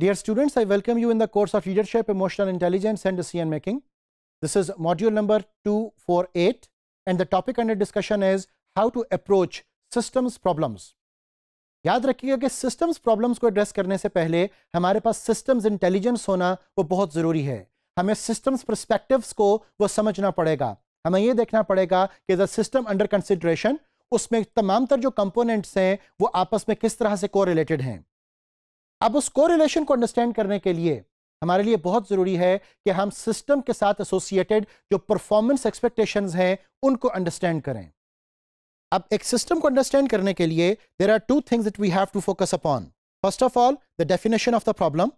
Dear students, I welcome you in the course of Leadership, Emotional Intelligence and Decision Making. This is module number 248 and the topic under discussion is how to approach systems problems. याद रखिएगा कि systems problems को address करने से पहले हमारे पास systems intelligence होना वो बहुत ज़रूरी है हमें systems perspectives को वो समझना पड़ेगा हमें ये देखना पड़ेगा कि the system under consideration उसमें तमाम तर जो components हैं वो आपस में किस तरह से correlated हैं अब उस कोरिलेशन को अंडरस्टैंड करने के लिए हमारे लिए बहुत ज़रूरी है कि हम सिस्टम के साथ एसोसिएटेड जो परफॉर्मेंस एक्सपेक्टेशंस हैं उनको अंडरस्टैंड करें अब एक सिस्टम को अंडरस्टैंड करने के लिए there are two things that we have to focus upon first of all the definition of the problem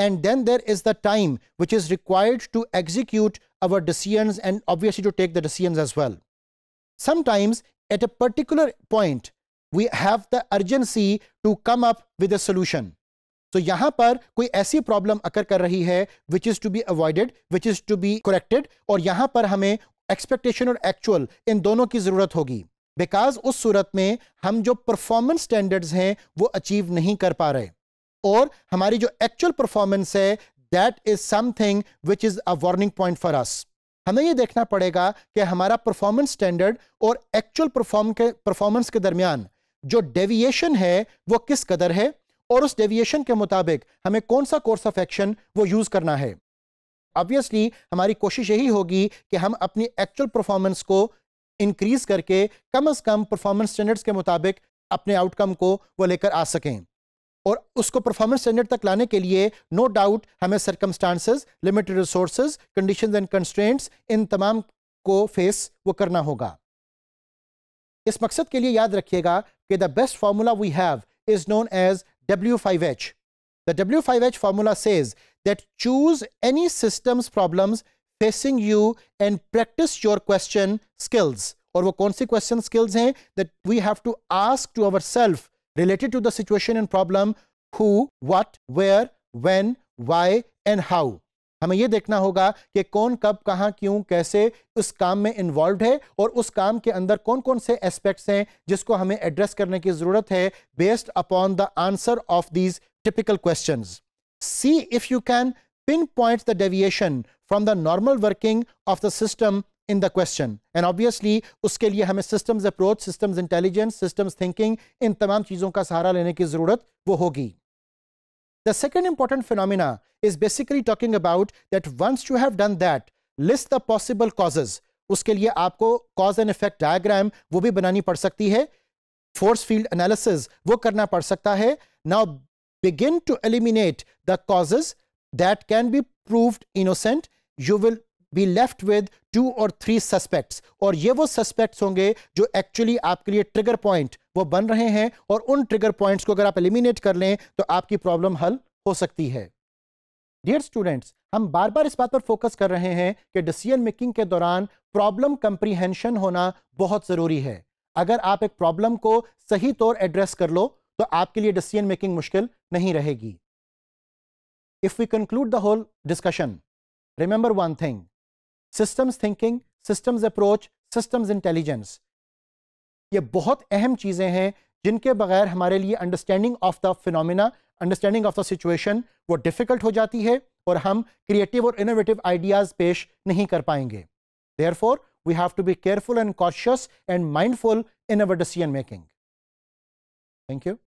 and then there is the time which is required to execute our decision and obviously to take the decision as well sometimes at a particular point we have the urgency to come up with a solution तो यहां पर कोई ऐसी problem अकर कर रही है which is to be avoided which is to be corrected और यहां पर हमें एक्सपेक्टेशन और एक्चुअल इन दोनों की जरूरत होगी बिकॉज उस सूरत में हम जो परफॉर्मेंस स्टैंडर्ड्स हैं वो अचीव नहीं कर पा रहे और हमारी जो एक्चुअल परफॉर्मेंस है that is something which is a warning point for us हमें यह देखना पड़ेगा कि हमारा परफॉर्मेंस स्टैंडर्ड और एक्चुअल परफॉर्म के परफॉर्मेंस के दरमियान जो डेविएशन है वो किस कदर है और उस डेविएशन के मुताबिक हमें कौन सा कोर्स ऑफ एक्शन वो यूज़ करना है ऑब्वियसली हमारी कोशिश यही होगी कि हम अपनी एक्चुअल परफॉर्मेंस को इंक्रीज करके कम अज़ कम परफॉर्मेंस स्टैंडर्ड्स के मुताबिक अपने आउटकम को वो लेकर आ सकें और उसको परफॉर्मेंस स्टैंडर्ड तक लाने के लिए नो no डाउट हमें circumstances limited resource condition and constraints इन तमाम को फेस वो करना होगा इस मकसद के लिए याद रखिएगा कि the best formula we have is known as W5H. The W5H formula says that choose any systems problems facing you and practice your question skills. Or what question skills hai that we have to ask to ourselves related to the situation and problem who, what, where, when, why, and how. हमें यह देखना होगा कि कौन कब कहा क्यों कैसे उस काम में इन्वॉल्व है और उस काम के अंदर कौन कौन से एस्पेक्ट्स हैं जिसको हमें एड्रेस करने की जरूरत है based upon the answer of these typical question see if you can pinpoint the deviation from the normal working of the system in the question and obviously उसके लिए हमें systems approach systems intelligence systems thinking इन तमाम चीज़ों का सहारा लेने की ज़रूरत वो होगी The second important phenomena is basically talking about that once you have done that, list the possible causes. uske liye aapko cause and effect diagram wo bhi banani pad sakti hai force field analysis wo karna pad sakta hai now begin to eliminate the causes that can be proved innocent you will be left with two और three suspects और ये वो suspects होंगे जो actually आपके लिए trigger point वो बन रहे हैं और उन ट्रिगर पॉइंट्स को अगर आप एलिमिनेट कर लें तो आपकी प्रॉब्लम हल हो सकती है डियर स्टूडेंट्स हम बार बार इस बात पर फोकस कर रहे हैं कि डिसीजन मेकिंग के दौरान प्रॉब्लम कंप्रीहेंशन होना बहुत ज़रूरी है अगर आप एक प्रॉब्लम को सही तौर एड्रेस कर लो तो आपके लिए डिसीजन मेकिंग मुश्किल नहीं रहेगी if we conclude the whole discussion remember one thing systems thinking systems approach systems intelligence ये बहुत अहम चीज़ें हैं जिनके बगैर हमारे लिए understanding of the phenomena understanding of the situation वो डिफ़िकल्ट हो जाती है और हम क्रिएटिव और इनोवेटिव आइडियाज़ पेश नहीं कर पाएंगे therefore we have to be careful and cautious and mindful in our decision making thank you